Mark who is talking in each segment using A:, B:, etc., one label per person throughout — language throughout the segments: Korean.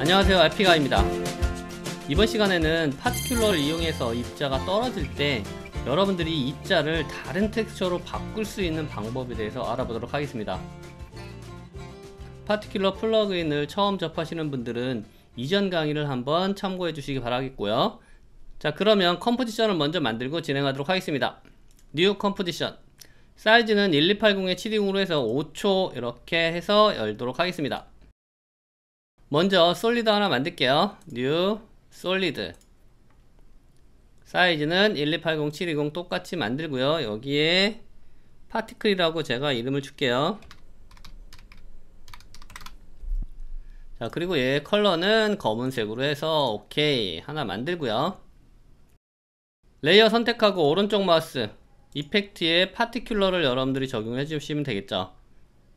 A: 안녕하세요 알 p 가입니다 이번 시간에는 파티큘러를 이용해서 입자가 떨어질 때 여러분들이 입자를 다른 텍스처로 바꿀 수 있는 방법에 대해서 알아보도록 하겠습니다 파티큘러 플러그인을 처음 접하시는 분들은 이전 강의를 한번 참고해 주시기 바라겠고요 자 그러면 컴포지션을 먼저 만들고 진행하도록 하겠습니다 뉴 컴포지션 사이즈는 1280에 720으로 해서 5초 이렇게 해서 열도록 하겠습니다 먼저 솔리드 하나 만들게요. new s o l 사이즈는 1280, 720 똑같이 만들고요. 여기에 파티클이라고 제가 이름을 줄게요. 자 그리고 얘 컬러는 검은색으로 해서 오케이 하나 만들고요. 레이어 선택하고 오른쪽 마우스 이펙트에 파티큘러를 여러분들이 적용해 주시면 되겠죠.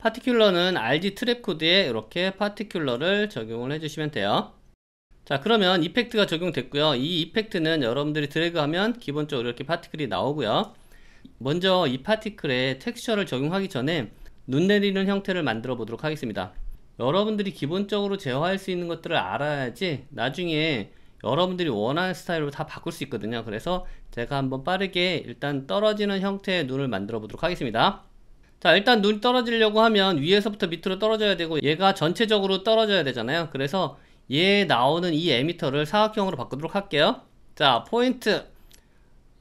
A: 파티큘러는 RG 트랩 코드에 이렇게 파티큘러를 적용을 해주시면 돼요. 자 그러면 이펙트가 적용됐고요. 이 이펙트는 여러분들이 드래그하면 기본적으로 이렇게 파티클이 나오고요. 먼저 이 파티클에 텍스처를 적용하기 전에 눈 내리는 형태를 만들어 보도록 하겠습니다. 여러분들이 기본적으로 제어할 수 있는 것들을 알아야지 나중에 여러분들이 원하는 스타일로 다 바꿀 수 있거든요. 그래서 제가 한번 빠르게 일단 떨어지는 형태의 눈을 만들어 보도록 하겠습니다. 자 일단 눈이 떨어지려고 하면 위에서부터 밑으로 떨어져야 되고 얘가 전체적으로 떨어져야 되잖아요 그래서 얘 나오는 이 에미터를 사각형으로 바꾸도록 할게요 자 포인트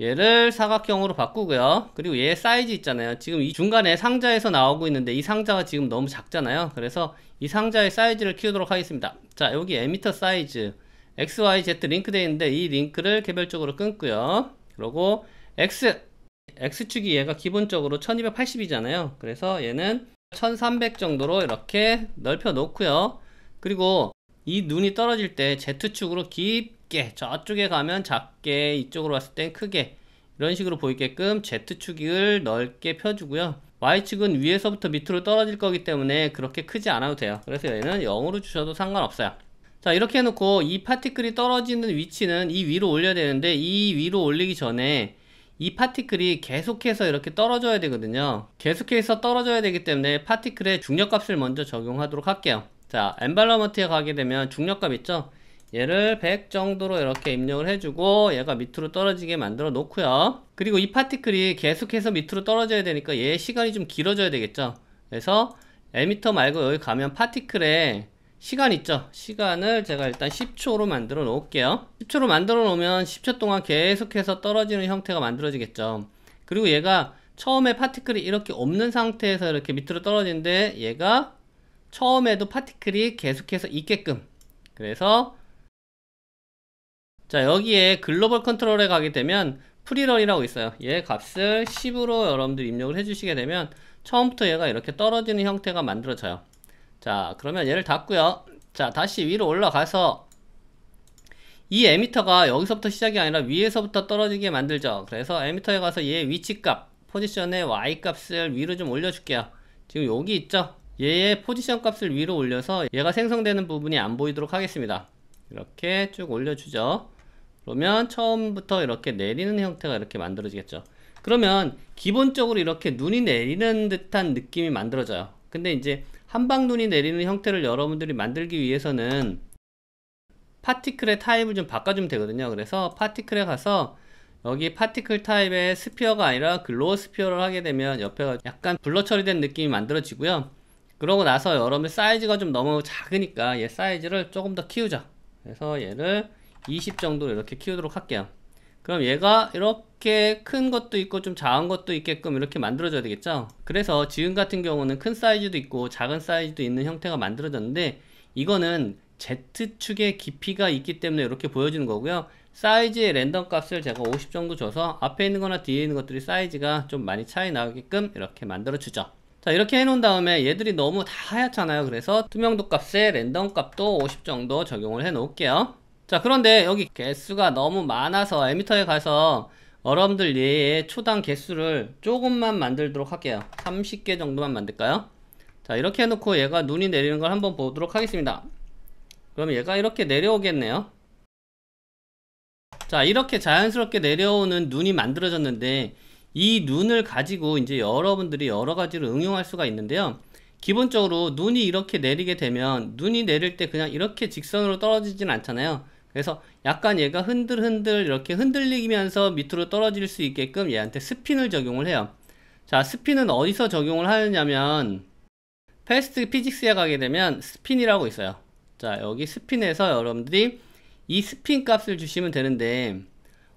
A: 얘를 사각형으로 바꾸고요 그리고 얘 사이즈 있잖아요 지금 이 중간에 상자에서 나오고 있는데 이 상자가 지금 너무 작잖아요 그래서 이 상자의 사이즈를 키우도록 하겠습니다 자 여기 에미터 사이즈 XYZ 링크 되어 있는데 이 링크를 개별적으로 끊고요 그리고 X X축이 얘가 기본적으로 1280이잖아요. 그래서 얘는 1300 정도로 이렇게 넓혀 놓고요. 그리고 이 눈이 떨어질 때 Z축으로 깊게 저쪽에 가면 작게 이쪽으로 왔을 땐 크게 이런 식으로 보이게끔 Z축을 넓게 펴주고요. Y축은 위에서부터 밑으로 떨어질 거기 때문에 그렇게 크지 않아도 돼요. 그래서 얘는 0으로 주셔도 상관없어요. 자 이렇게 해놓고 이 파티클이 떨어지는 위치는 이 위로 올려야 되는데 이 위로 올리기 전에 이 파티클이 계속해서 이렇게 떨어져야 되거든요 계속해서 떨어져야 되기 때문에 파티클의 중력값을 먼저 적용하도록 할게요 자 엔발러먼트에 가게 되면 중력값 있죠 얘를 100 정도로 이렇게 입력을 해주고 얘가 밑으로 떨어지게 만들어 놓고요 그리고 이 파티클이 계속해서 밑으로 떨어져야 되니까 얘 시간이 좀 길어져야 되겠죠 그래서 에미터 말고 여기 가면 파티클에 시간 있죠 시간을 제가 일단 10초로 만들어 놓을게요 10초로 만들어 놓으면 10초 동안 계속해서 떨어지는 형태가 만들어지겠죠 그리고 얘가 처음에 파티클이 이렇게 없는 상태에서 이렇게 밑으로 떨어지는데 얘가 처음에도 파티클이 계속해서 있게끔 그래서 자 여기에 글로벌 컨트롤에 가게 되면 프리런이라고 있어요 얘 값을 10으로 여러분들 입력을 해주시게 되면 처음부터 얘가 이렇게 떨어지는 형태가 만들어져요 자 그러면 얘를 닫고요 자 다시 위로 올라가서 이 에미터가 여기서부터 시작이 아니라 위에서부터 떨어지게 만들죠 그래서 에미터에 가서 얘 위치값 포지션의 y값을 위로 좀 올려줄게요 지금 여기 있죠 얘의 포지션 값을 위로 올려서 얘가 생성되는 부분이 안 보이도록 하겠습니다 이렇게 쭉 올려주죠 그러면 처음부터 이렇게 내리는 형태가 이렇게 만들어지겠죠 그러면 기본적으로 이렇게 눈이 내리는 듯한 느낌이 만들어져요 근데 이제 한방눈이 내리는 형태를 여러분들이 만들기 위해서는 파티클의 타입을 좀 바꿔주면 되거든요 그래서 파티클에 가서 여기 파티클 타입의 스피어가 아니라 글로어 스피어를 하게 되면 옆에가 약간 블러 처리된 느낌이 만들어지고요 그러고 나서 여러분 사이즈가 좀 너무 작으니까 얘 사이즈를 조금 더 키우자 그래서 얘를 20정도 이렇게 키우도록 할게요 그럼 얘가 이렇게 큰 것도 있고 좀 작은 것도 있게끔 이렇게 만들어져야 되겠죠 그래서 지금 같은 경우는 큰 사이즈도 있고 작은 사이즈도 있는 형태가 만들어졌는데 이거는 Z축의 깊이가 있기 때문에 이렇게 보여지는 거고요 사이즈의 랜덤 값을 제가 50 정도 줘서 앞에 있는 거나 뒤에 있는 것들이 사이즈가 좀 많이 차이 나게끔 이렇게 만들어 주죠 자 이렇게 해놓은 다음에 얘들이 너무 다 하얗잖아요 그래서 투명도 값에 랜덤 값도 50 정도 적용을 해 놓을게요 자 그런데 여기 개수가 너무 많아서 에미터에 가서 여러분들 예의 초당 개수를 조금만 만들도록 할게요 30개 정도만 만들까요? 자 이렇게 해놓고 얘가 눈이 내리는 걸 한번 보도록 하겠습니다 그럼 얘가 이렇게 내려오겠네요 자 이렇게 자연스럽게 내려오는 눈이 만들어졌는데 이 눈을 가지고 이제 여러분들이 여러 가지로 응용할 수가 있는데요 기본적으로 눈이 이렇게 내리게 되면 눈이 내릴 때 그냥 이렇게 직선으로 떨어지진 않잖아요 그래서 약간 얘가 흔들흔들 이렇게 흔들리면서 밑으로 떨어질 수 있게끔 얘한테 스핀을 적용을 해요. 자, 스핀은 어디서 적용을 하느냐면 패스트 피직스에 가게 되면 스핀이라고 있어요. 자, 여기 스핀에서 여러분들이 이 스핀 값을 주시면 되는데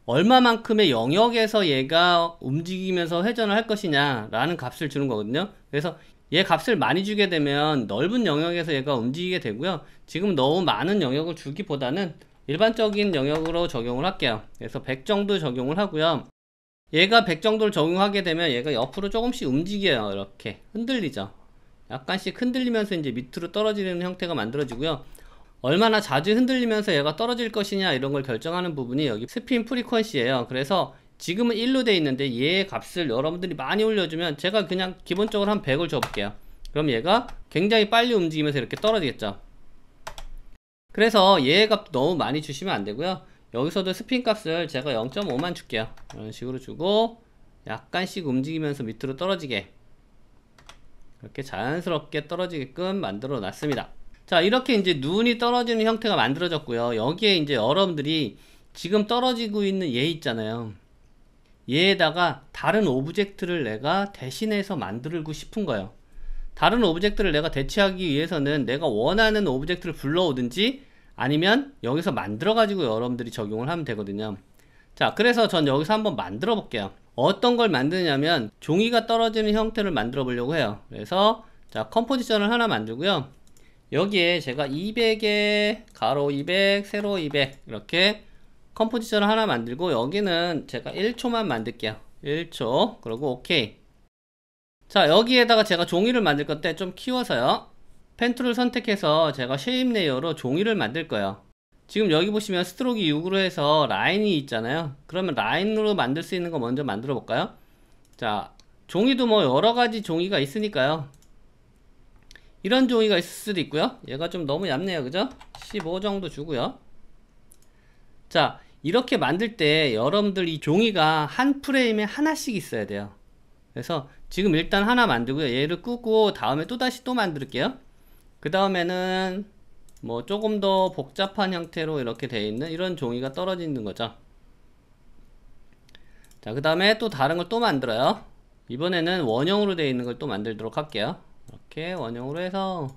A: 얼마만큼의 영역에서 얘가 움직이면서 회전을 할 것이냐라는 값을 주는 거거든요. 그래서 얘 값을 많이 주게 되면 넓은 영역에서 얘가 움직이게 되고요. 지금 너무 많은 영역을 주기보다는 일반적인 영역으로 적용을 할게요 그래서 100 정도 적용을 하고요 얘가 100 정도를 적용하게 되면 얘가 옆으로 조금씩 움직여요 이렇게 흔들리죠 약간씩 흔들리면서 이제 밑으로 떨어지는 형태가 만들어지고요 얼마나 자주 흔들리면서 얘가 떨어질 것이냐 이런 걸 결정하는 부분이 여기 스피인 프리퀀시예요 그래서 지금은 1로 돼 있는데 얘의 값을 여러분들이 많이 올려주면 제가 그냥 기본적으로 한 100을 줘볼게요 그럼 얘가 굉장히 빨리 움직이면서 이렇게 떨어지겠죠 그래서 예외값 너무 많이 주시면 안 되고요. 여기서도 스핀 값을 제가 0.5만 줄게요. 이런 식으로 주고 약간씩 움직이면서 밑으로 떨어지게 이렇게 자연스럽게 떨어지게끔 만들어 놨습니다. 자 이렇게 이제 눈이 떨어지는 형태가 만들어졌고요. 여기에 이제 여러분들이 지금 떨어지고 있는 얘 예 있잖아요. 얘에다가 다른 오브젝트를 내가 대신해서 만들고 싶은 거예요. 다른 오브젝트를 내가 대체하기 위해서는 내가 원하는 오브젝트를 불러오든지 아니면 여기서 만들어 가지고 여러분들이 적용을 하면 되거든요 자 그래서 전 여기서 한번 만들어 볼게요 어떤 걸 만드냐면 종이가 떨어지는 형태를 만들어 보려고 해요 그래서 자 컴포지션을 하나 만들고요 여기에 제가 200에 가로 200 세로 200 이렇게 컴포지션을 하나 만들고 여기는 제가 1초만 만들게요 1초 그리고 오케이 자 여기에다가 제가 종이를 만들 건데 좀 키워서요 펜툴을 선택해서 제가 쉐입 레이어로 종이를 만들 거예요 지금 여기 보시면 스트로크 6으로 해서 라인이 있잖아요 그러면 라인으로 만들 수 있는 거 먼저 만들어 볼까요 자 종이도 뭐 여러가지 종이가 있으니까요 이런 종이가 있을 수도 있고요 얘가 좀 너무 얇네요 그죠 15 정도 주고요 자 이렇게 만들 때 여러분들 이 종이가 한 프레임에 하나씩 있어야 돼요 그래서 지금 일단 하나 만들고요. 얘를 끄고 다음에 또다시 또 만들게요. 그 다음에는 뭐 조금 더 복잡한 형태로 이렇게 되어 있는 이런 종이가 떨어지는 거죠. 자, 그 다음에 또 다른 걸 또 만들어요. 이번에는 원형으로 되어 있는 걸 또 만들도록 할게요. 이렇게 원형으로 해서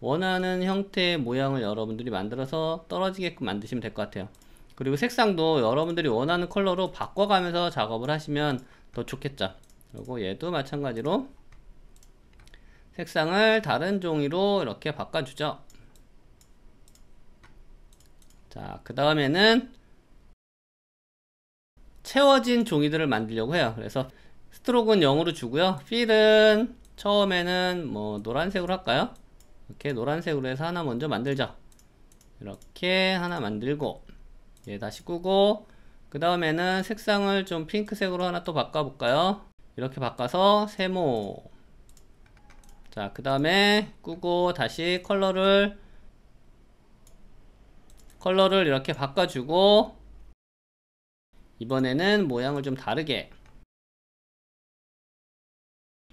A: 원하는 형태의 모양을 여러분들이 만들어서 떨어지게끔 만드시면 될 것 같아요. 그리고 색상도 여러분들이 원하는 컬러로 바꿔가면서 작업을 하시면 더 좋겠죠 그리고 얘도 마찬가지로 색상을 다른 종이로 이렇게 바꿔주죠 자그 다음에는 채워진 종이들을 만들려고 해요 그래서 스트록는 0으로 주고요 필은 처음에는 뭐 노란색으로 할까요 이렇게 노란색으로 해서 하나 먼저 만들죠 이렇게 하나 만들고 얘 다시 꾸고 그 다음에는 색상을 좀 핑크색으로 하나 또 바꿔볼까요? 이렇게 바꿔서 세모 자 그 다음에 끄고 다시 컬러를 컬러를 이렇게 바꿔주고 이번에는 모양을 좀 다르게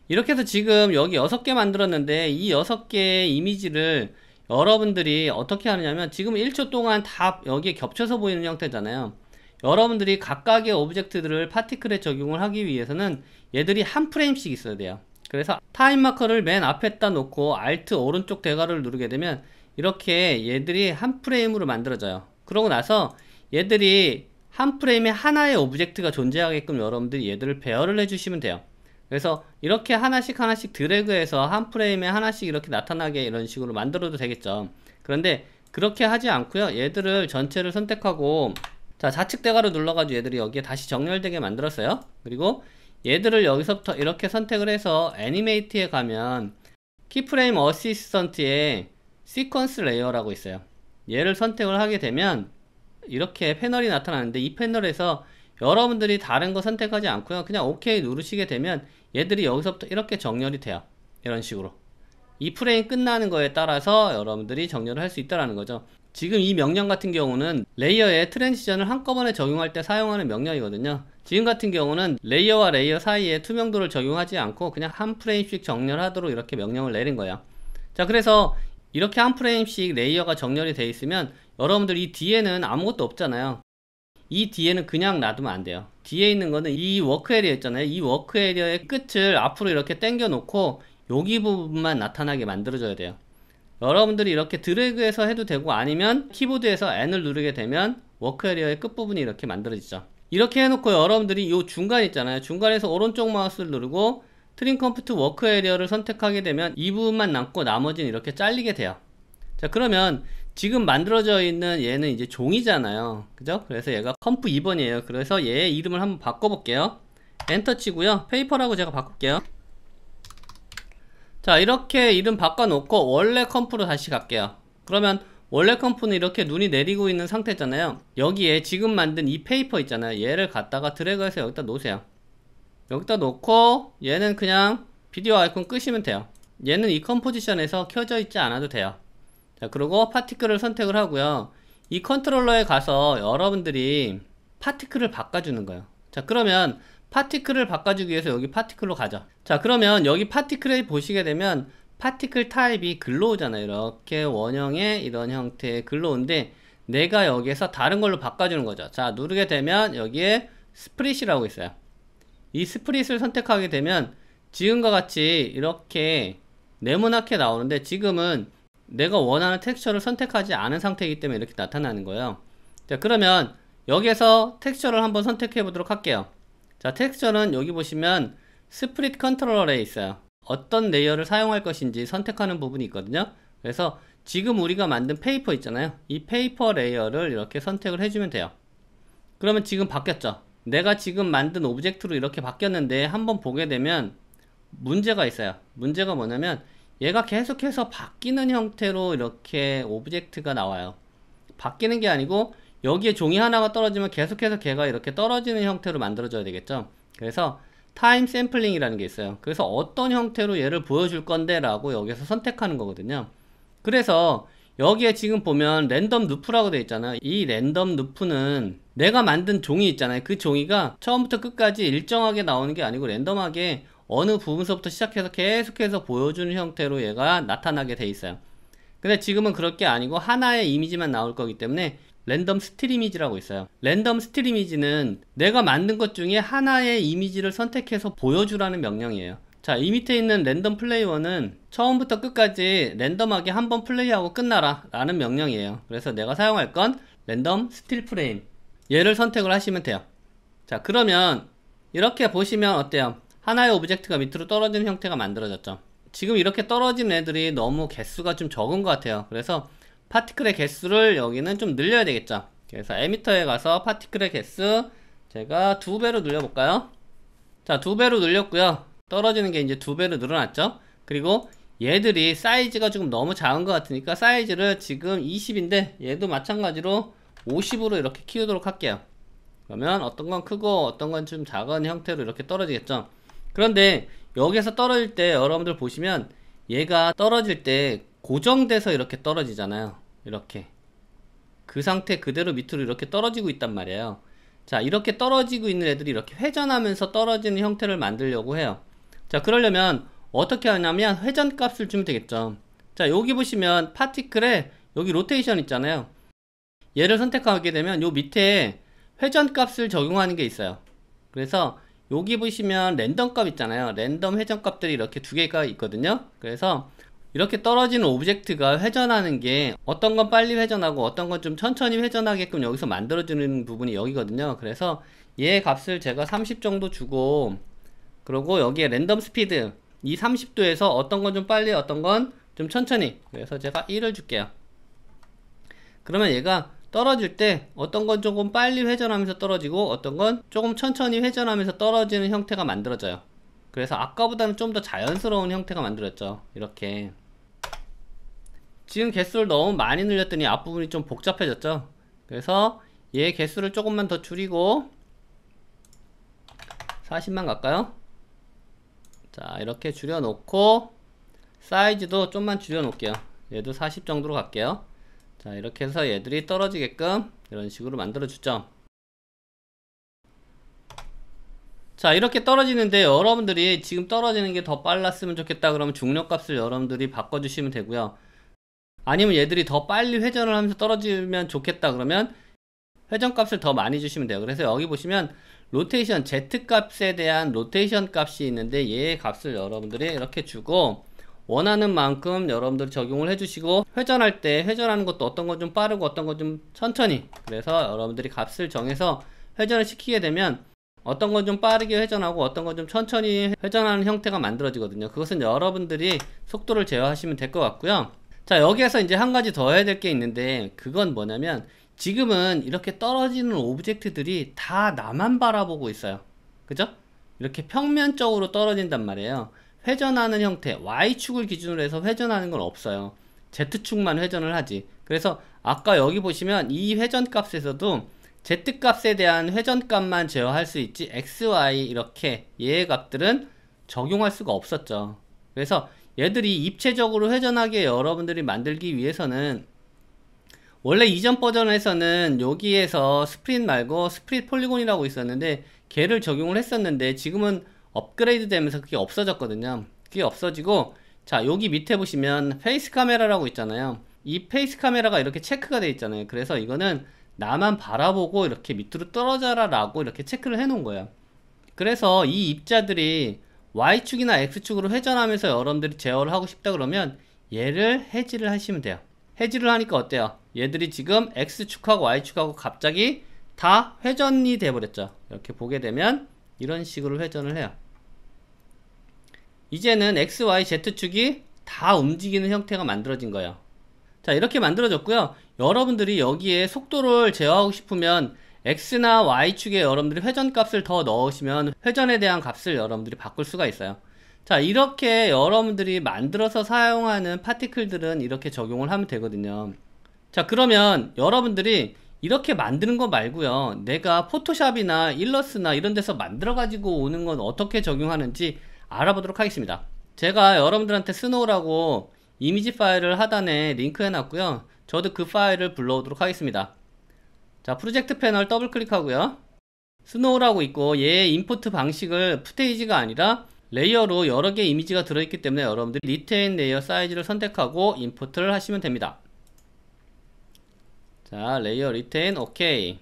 A: 이렇게 해서 지금 여기 6개 만들었는데 이 6개의 이미지를 여러분들이 어떻게 하느냐면 지금 1초 동안 다 여기에 겹쳐서 보이는 형태잖아요 여러분들이 각각의 오브젝트들을 파티클에 적용을 하기 위해서는 얘들이 한 프레임씩 있어야 돼요 그래서 타임 마커를 맨 앞에다 놓고 Alt 오른쪽 대괄호를 누르게 되면 이렇게 얘들이 한 프레임으로 만들어져요 그러고 나서 얘들이 한 프레임에 하나의 오브젝트가 존재하게끔 여러분들이 얘들을 배열을 해주시면 돼요 그래서 이렇게 하나씩 하나씩 드래그해서 한 프레임에 하나씩 이렇게 나타나게 이런 식으로 만들어도 되겠죠 그런데 그렇게 하지 않고요 얘들을 전체를 선택하고 자 좌측 대괄호 눌러가지고 얘들이 여기에 다시 정렬되게 만들었어요 그리고 얘들을 여기서부터 이렇게 선택을 해서 애니메이트에 가면 키프레임 어시스턴트에 시퀀스 레이어라고 있어요 얘를 선택을 하게 되면 이렇게 패널이 나타나는데 이 패널에서 여러분들이 다른 거 선택하지 않고요 그냥 OK 누르시게 되면 얘들이 여기서부터 이렇게 정렬이 돼요 이런 식으로 이 프레임 끝나는 거에 따라서 여러분들이 정렬을 할 수 있다는 라 거죠 지금 이 명령 같은 경우는 레이어에 트랜지션을 한꺼번에 적용할 때 사용하는 명령이거든요. 지금 같은 경우는 레이어와 레이어 사이에 투명도를 적용하지 않고 그냥 한 프레임씩 정렬하도록 이렇게 명령을 내린 거예요. 자 그래서 이렇게 한 프레임씩 레이어가 정렬이 되어 있으면 여러분들 이 뒤에는 아무것도 없잖아요. 이 뒤에는 그냥 놔두면 안 돼요. 뒤에 있는 거는 이 워크 에리어 있잖아요. 이 워크 에리어의 끝을 앞으로 이렇게 당겨 놓고 여기 부분만 나타나게 만들어줘야 돼요. 여러분들이 이렇게 드래그해서 해도 되고 아니면 키보드에서 N을 누르게 되면 워크 에리어의 끝부분이 이렇게 만들어지죠 이렇게 해놓고 여러분들이 이 중간 있잖아요 중간에서 오른쪽 마우스를 누르고 트림 컴퓨트 워크 에리어를 선택하게 되면 이 부분만 남고 나머지는 이렇게 잘리게 돼요 자 그러면 지금 만들어져 있는 얘는 이제 종이잖아요 그죠 그래서 얘가 컴프 2번이에요 그래서 얘의 이름을 한번 바꿔볼게요 엔터 치고요 페이퍼라고 제가 바꿀게요 자 이렇게 이름 바꿔놓고 원래 컴프로 다시 갈게요 그러면 원래 컴프는 이렇게 눈이 내리고 있는 상태잖아요 여기에 지금 만든 이 페이퍼 있잖아요 얘를 갖다가 드래그해서 여기다 놓으세요 여기다 놓고 얘는 그냥 비디오 아이콘 끄시면 돼요 얘는 이 컴포지션에서 켜져 있지 않아도 돼요 자 그리고 파티클을 선택을 하고요 이 컨트롤러에 가서 여러분들이 파티클을 바꿔주는 거예요 자 그러면 파티클을 바꿔주기 위해서 여기 파티클로 가죠자 그러면 여기 파티클에 보시게 되면 파티클 타입이 글로오잖아요 이렇게 원형의 이런 형태의 글로우인데 내가 여기에서 다른 걸로 바꿔주는 거죠 자 누르게 되면 여기에 스프릿이라고 있어요 이 스프릿을 선택하게 되면 지금과 같이 이렇게 네모나게 나오는데 지금은 내가 원하는 텍스처를 선택하지 않은 상태이기 때문에 이렇게 나타나는 거예요 자 그러면 여기에서 텍스처를 한번 선택해 보도록 할게요 자, 텍스처는 여기 보시면 스프릿 컨트롤러에 있어요. 어떤 레이어를 사용할 것인지 선택하는 부분이 있거든요. 그래서 지금 우리가 만든 페이퍼 있잖아요. 이 페이퍼 레이어를 이렇게 선택을 해주면 돼요. 그러면 지금 바뀌었죠. 내가 지금 만든 오브젝트로 이렇게 바뀌었는데 한번 보게 되면 문제가 있어요. 문제가 뭐냐면 얘가 계속해서 바뀌는 형태로 이렇게 오브젝트가 나와요. 바뀌는 게 아니고 여기에 종이 하나가 떨어지면 계속해서 개가 이렇게 떨어지는 형태로 만들어져야 되겠죠 그래서 타임 샘플링이라는 게 있어요 그래서 어떤 형태로 얘를 보여줄 건데 라고 여기서 선택하는 거거든요 그래서 여기에 지금 보면 랜덤 누프라고 되어 있잖아요 이 랜덤 누프는 내가 만든 종이 있잖아요 그 종이가 처음부터 끝까지 일정하게 나오는 게 아니고 랜덤하게 어느 부분서부터 시작해서 계속해서 보여주는 형태로 얘가 나타나게 돼 있어요 근데 지금은 그렇게 아니고 하나의 이미지만 나올 거기 때문에 랜덤 스트리미지라고 있어요. 랜덤 스트리미지는 내가 만든 것 중에 하나의 이미지를 선택해서 보여주라는 명령이에요. 자, 이 밑에 있는 랜덤 플레이어는 처음부터 끝까지 랜덤하게 한 번 플레이하고 끝나라 라는 명령이에요. 그래서 내가 사용할 건 랜덤 스틸 프레임. 얘를 선택을 하시면 돼요. 자, 그러면 이렇게 보시면 어때요? 하나의 오브젝트가 밑으로 떨어지는 형태가 만들어졌죠. 지금 이렇게 떨어진 애들이 너무 개수가 좀 적은 것 같아요. 그래서 파티클의 개수를 여기는 좀 늘려야 되겠죠 그래서 에미터에 가서 파티클의 개수 제가 두 배로 늘려볼까요 자 두 배로 늘렸고요 떨어지는 게 이제 두 배로 늘어났죠 그리고 얘들이 사이즈가 지금 너무 작은 것 같으니까 사이즈를 지금 20인데 얘도 마찬가지로 50으로 이렇게 키우도록 할게요 그러면 어떤 건 크고 어떤 건 좀 작은 형태로 이렇게 떨어지겠죠 그런데 여기에서 떨어질 때 여러분들 보시면 얘가 떨어질 때 고정돼서 이렇게 떨어지잖아요 이렇게 그 상태 그대로 밑으로 이렇게 떨어지고 있단 말이에요 자 이렇게 떨어지고 있는 애들이 이렇게 회전하면서 떨어지는 형태를 만들려고 해요 자 그러려면 어떻게 하냐면 회전값을 주면 되겠죠 자 여기 보시면 파티클에 여기 로테이션 있잖아요 얘를 선택하게 되면 요 밑에 회전값을 적용하는 게 있어요 그래서 여기 보시면 랜덤값 있잖아요 랜덤 회전값들이 이렇게 두 개가 있거든요 그래서 이렇게 떨어지는 오브젝트가 회전하는 게 어떤 건 빨리 회전하고 어떤 건 좀 천천히 회전하게끔 여기서 만들어주는 부분이 여기거든요 그래서 얘 값을 제가 30 정도 주고 그리고 여기에 랜덤 스피드 이 30도에서 어떤 건 좀 빨리 어떤 건 좀 천천히 그래서 제가 1을 줄게요 그러면 얘가 떨어질 때 어떤 건 조금 빨리 회전하면서 떨어지고 어떤 건 조금 천천히 회전하면서 떨어지는 형태가 만들어져요 그래서 아까보다는 좀 더 자연스러운 형태가 만들었죠 이렇게 지금 개수를 너무 많이 늘렸더니 앞부분이 좀 복잡해졌죠 그래서 얘 개수를 조금만 더 줄이고 40만 갈까요? 자 이렇게 줄여놓고 사이즈도 좀만 줄여놓을게요 얘도 40 정도로 갈게요 자 이렇게 해서 얘들이 떨어지게끔 이런 식으로 만들어 주죠 자 이렇게 떨어지는데 여러분들이 지금 떨어지는 게 더 빨랐으면 좋겠다 그러면 중력값을 여러분들이 바꿔주시면 되고요 아니면 얘들이 더 빨리 회전을 하면서 떨어지면 좋겠다 그러면 회전값을 더 많이 주시면 돼요 그래서 여기 보시면 로테이션 Z값에 대한 로테이션 값이 있는데 얘 값을 여러분들이 이렇게 주고 원하는 만큼 여러분들 이 적용을 해주시고 회전할 때 회전하는 것도 어떤 건 좀 빠르고 어떤 건 좀 천천히 그래서 여러분들이 값을 정해서 회전을 시키게 되면 어떤 건 좀 빠르게 회전하고 어떤 건 좀 천천히 회전하는 형태가 만들어지거든요. 그것은 여러분들이 속도를 제어하시면 될 것 같고요. 자, 여기에서 이제 한 가지 더 해야 될 게 있는데 그건 뭐냐면 지금은 이렇게 떨어지는 오브젝트들이 다 나만 바라보고 있어요. 그죠? 이렇게 평면적으로 떨어진단 말이에요. 회전하는 형태, Y축을 기준으로 해서 회전하는 건 없어요. Z축만 회전을 하지. 그래서 아까 여기 보시면 이 회전 값에서도 z값에 대한 회전값만 제어할 수 있지 x, y 이렇게 얘의 값들은 적용할 수가 없었죠. 그래서 얘들이 입체적으로 회전하게 여러분들이 만들기 위해서는 원래 이전 버전에서는 여기에서 스프릿 말고 스프릿 폴리곤이라고 있었는데 걔를 적용을 했었는데 지금은 업그레이드 되면서 그게 없어졌거든요. 그게 없어지고 자 여기 밑에 보시면 페이스 카메라라고 있잖아요. 이 페이스 카메라가 이렇게 체크가 되어 있잖아요. 그래서 이거는 나만 바라보고 이렇게 밑으로 떨어져라 라고 이렇게 체크를 해놓은 거예요. 그래서 이 입자들이 Y축이나 X축으로 회전하면서 여러분들이 제어를 하고 싶다 그러면 얘를 해지를 하시면 돼요. 해지를 하니까 어때요? 얘들이 지금 X축하고 Y축하고 갑자기 다 회전이 돼버렸죠. 이렇게 보게 되면 이런 식으로 회전을 해요. 이제는 X, Y, Z축이 다 움직이는 형태가 만들어진 거예요. 자 이렇게 만들어졌고요. 여러분들이 여기에 속도를 제어하고 싶으면 X나 Y축에 여러분들이 회전값을 더 넣으시면 회전에 대한 값을 여러분들이 바꿀 수가 있어요 자 이렇게 여러분들이 만들어서 사용하는 파티클들은 이렇게 적용을 하면 되거든요 자 그러면 여러분들이 이렇게 만드는 거 말고요 내가 포토샵이나 일러스나 이런 데서 만들어 가지고 오는 건 어떻게 적용하는지 알아보도록 하겠습니다 제가 여러분들한테 쓰노라고 이미지 파일을 하단에 링크해 놨고요 저도 그 파일을 불러오도록 하겠습니다. 자, 프로젝트 패널 더블 클릭하고요. 스노우라고 있고 얘의 임포트 방식을 푸테이지가 아니라 레이어로 여러 개의 이미지가 들어있기 때문에 여러분들이 리테인 레이어 사이즈를 선택하고 임포트를 하시면 됩니다. 자, 레이어 리테인 오케이.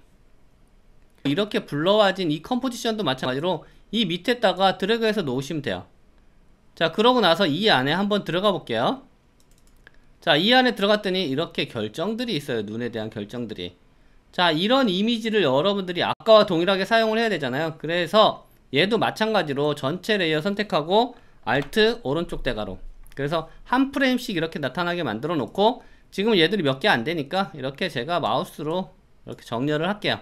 A: 이렇게 불러와진 이 컴포지션도 마찬가지로 이 밑에다가 드래그해서 놓으시면 돼요. 자, 그러고 나서 이 안에 한번 들어가 볼게요. 자, 이 안에 들어갔더니 이렇게 결정들이 있어요. 눈에 대한 결정들이. 자, 이런 이미지를 여러분들이 아까와 동일하게 사용을 해야 되잖아요. 그래서 얘도 마찬가지로 전체 레이어 선택하고 Alt 오른쪽 대가로. 그래서 한 프레임씩 이렇게 나타나게 만들어 놓고 지금 은 얘들이 몇 개 안 되니까 이렇게 제가 마우스로 이렇게 정렬을 할게요.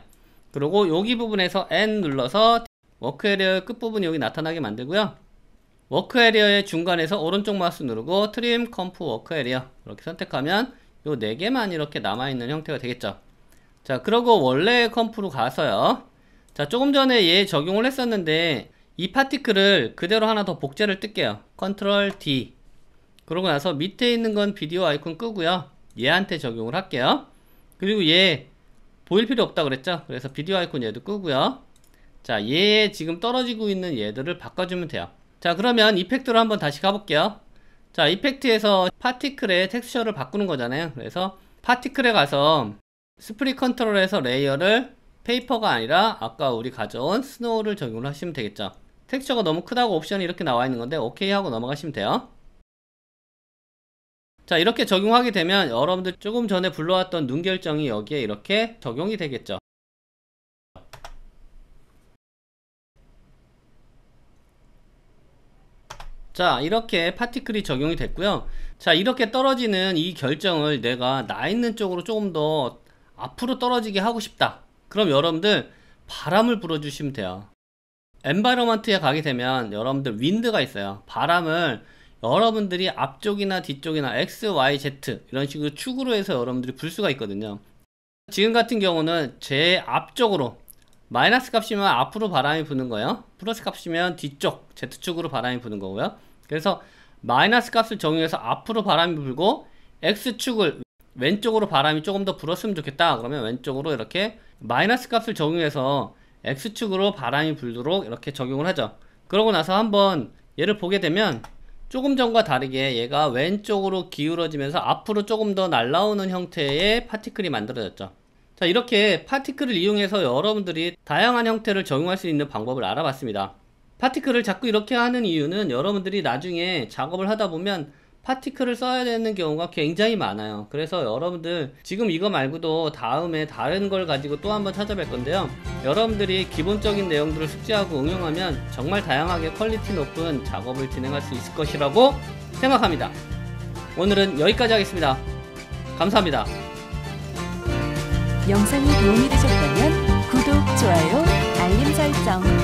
A: 그리고 여기 부분에서 N 눌러서 워크 에리어 끝부분이 여기 나타나게 만들고요. 워크 에리어의 중간에서 오른쪽 마우스 누르고 트림 컴프 워크 에리어 이렇게 선택하면 요 네 개만 이렇게 남아 있는 형태가 되겠죠. 자, 그러고 원래 컴프로 가서요. 자, 조금 전에 얘 적용을 했었는데 이 파티클을 그대로 하나 더 복제를 뜰게요. 컨트롤 D. 그러고 나서 밑에 있는 건 비디오 아이콘 끄고요. 얘한테 적용을 할게요. 그리고 얘 보일 필요 없다 그랬죠? 그래서 비디오 아이콘 얘도 끄고요. 자, 얘 지금 떨어지고 있는 얘들을 바꿔주면 돼요. 자 그러면 이펙트로 한번 다시 가볼게요 자 이펙트에서 파티클의 텍스처를 바꾸는 거잖아요 그래서 파티클에 가서 스프릿 컨트롤에서 레이어를 페이퍼가 아니라 아까 우리 가져온 스노우를 적용을 하시면 되겠죠 텍스처가 너무 크다고 옵션이 이렇게 나와 있는 건데 오케이 하고 넘어가시면 돼요 자 이렇게 적용하게 되면 여러분들 조금 전에 불러왔던 눈 결정이 여기에 이렇게 적용이 되겠죠 자 이렇게 파티클이 적용이 됐고요 자 이렇게 떨어지는 이 결정을 내가 나 있는 쪽으로 조금 더 앞으로 떨어지게 하고 싶다 그럼 여러분들 바람을 불어주시면 돼요 엔바이러먼트에 가게 되면 여러분들 윈드가 있어요 바람을 여러분들이 앞쪽이나 뒤쪽이나 X, Y, Z 이런 식으로 축으로 해서 여러분들이 불 수가 있거든요 지금 같은 경우는 제 앞쪽으로 마이너스 값이면 앞으로 바람이 부는 거예요. 플러스 값이면 뒤쪽 Z축으로 바람이 부는 거고요. 그래서 마이너스 값을 정의해서 앞으로 바람이 불고 X축을 왼쪽으로 바람이 조금 더 불었으면 좋겠다. 그러면 왼쪽으로 이렇게 마이너스 값을 적용해서 X축으로 바람이 불도록 이렇게 적용을 하죠. 그러고 나서 한번 얘를 보게 되면 조금 전과 다르게 얘가 왼쪽으로 기울어지면서 앞으로 조금 더 날라오는 형태의 파티클이 만들어졌죠. 자 이렇게 파티클을 이용해서 여러분들이 다양한 형태를 적용할 수 있는 방법을 알아봤습니다 파티클을 자꾸 이렇게 하는 이유는 여러분들이 나중에 작업을 하다 보면 파티클을 써야 되는 경우가 굉장히 많아요 그래서 여러분들 지금 이거 말고도 다음에 다른 걸 가지고 또 한번 찾아뵐 건데요 여러분들이 기본적인 내용들을 숙지하고 응용하면 정말 다양하게 퀄리티 높은 작업을 진행할 수 있을 것이라고 생각합니다 오늘은 여기까지 하겠습니다 감사합니다 영상이 도움이 되셨다면 구독, 좋아요, 알림 설정